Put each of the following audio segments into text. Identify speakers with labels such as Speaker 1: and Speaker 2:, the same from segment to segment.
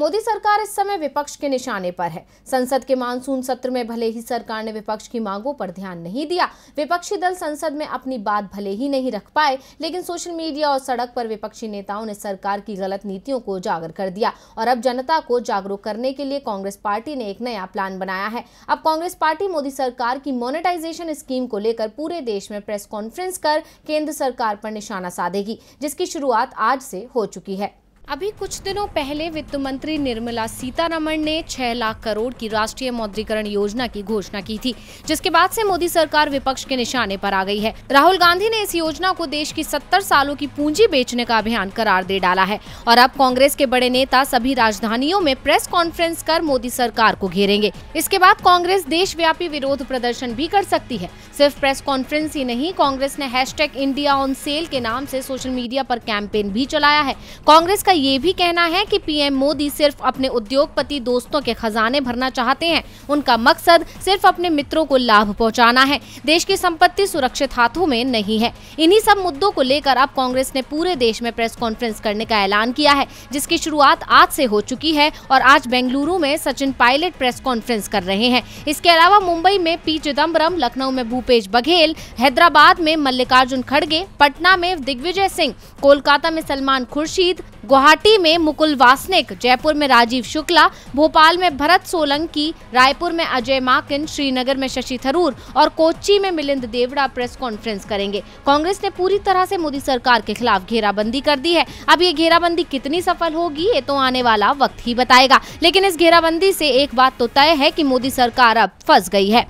Speaker 1: मोदी सरकार इस समय विपक्ष के निशाने पर है संसद के मानसून सत्र में भले ही सरकार ने विपक्ष की मांगों पर ध्यान नहीं दिया विपक्षी दल संसद में अपनी बात भले ही नहीं रख पाए लेकिन सोशल मीडिया और सड़क पर विपक्षी नेताओं ने सरकार की गलत नीतियों को उजागर कर दिया और अब जनता को जागरूक करने के लिए कांग्रेस पार्टी ने एक नया प्लान बनाया है अब कांग्रेस पार्टी मोदी सरकार की मोनिटाइजेशन स्कीम को लेकर पूरे देश में प्रेस कॉन्फ्रेंस कर केंद्र सरकार पर निशाना साधेगी जिसकी शुरुआत आज से हो चुकी है अभी कुछ दिनों पहले वित्त मंत्री निर्मला सीतारमण ने 6 लाख करोड़ की राष्ट्रीय मौद्रीकरण योजना की घोषणा की थी जिसके बाद से मोदी सरकार विपक्ष के निशाने पर आ गई है राहुल गांधी ने इस योजना को देश की 70 सालों की पूंजी बेचने का अभियान करार दे डाला है और अब कांग्रेस के बड़े नेता सभी राजधानियों में प्रेस कॉन्फ्रेंस कर मोदी सरकार को घेरेंगे इसके बाद कांग्रेस देश विरोध प्रदर्शन भी कर सकती है सिर्फ प्रेस कॉन्फ्रेंस ही नहीं कांग्रेस ने हैश इंडिया ऑन सेल के नाम ऐसी सोशल मीडिया आरोप कैंपेन भी चलाया है कांग्रेस का ये भी कहना है कि पीएम मोदी सिर्फ अपने उद्योगपति दोस्तों के खजाने भरना चाहते हैं उनका मकसद सिर्फ अपने मित्रों को लाभ पहुंचाना है देश की संपत्ति सुरक्षित हाथों में नहीं है इन्हीं सब मुद्दों को लेकर अब कांग्रेस ने पूरे देश में प्रेस कॉन्फ्रेंस करने का ऐलान किया है जिसकी शुरुआत आज से हो चुकी है और आज बेंगलुरु में सचिन पायलट प्रेस कॉन्फ्रेंस कर रहे हैं इसके अलावा मुंबई में पी चिदम्बरम लखनऊ में भूपेश बघेल हैदराबाद में मल्लिकार्जुन खड़गे पटना में दिग्विजय सिंह कोलकाता में सलमान खुर्शीद गुवाहाटी में मुकुल वासनिक जयपुर में राजीव शुक्ला भोपाल में भरत सोलंकी रायपुर में अजय माकिन श्रीनगर में शशि थरूर और कोची में मिलिंद देवड़ा प्रेस कॉन्फ्रेंस करेंगे कांग्रेस ने पूरी तरह से मोदी सरकार के खिलाफ घेराबंदी कर दी है अब ये घेराबंदी कितनी सफल होगी ये तो आने वाला वक्त ही बताएगा लेकिन इस घेराबंदी से एक बात तो तय है की मोदी सरकार अब फंस गई है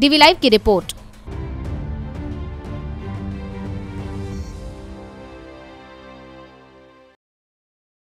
Speaker 1: डीवी लाइव की रिपोर्ट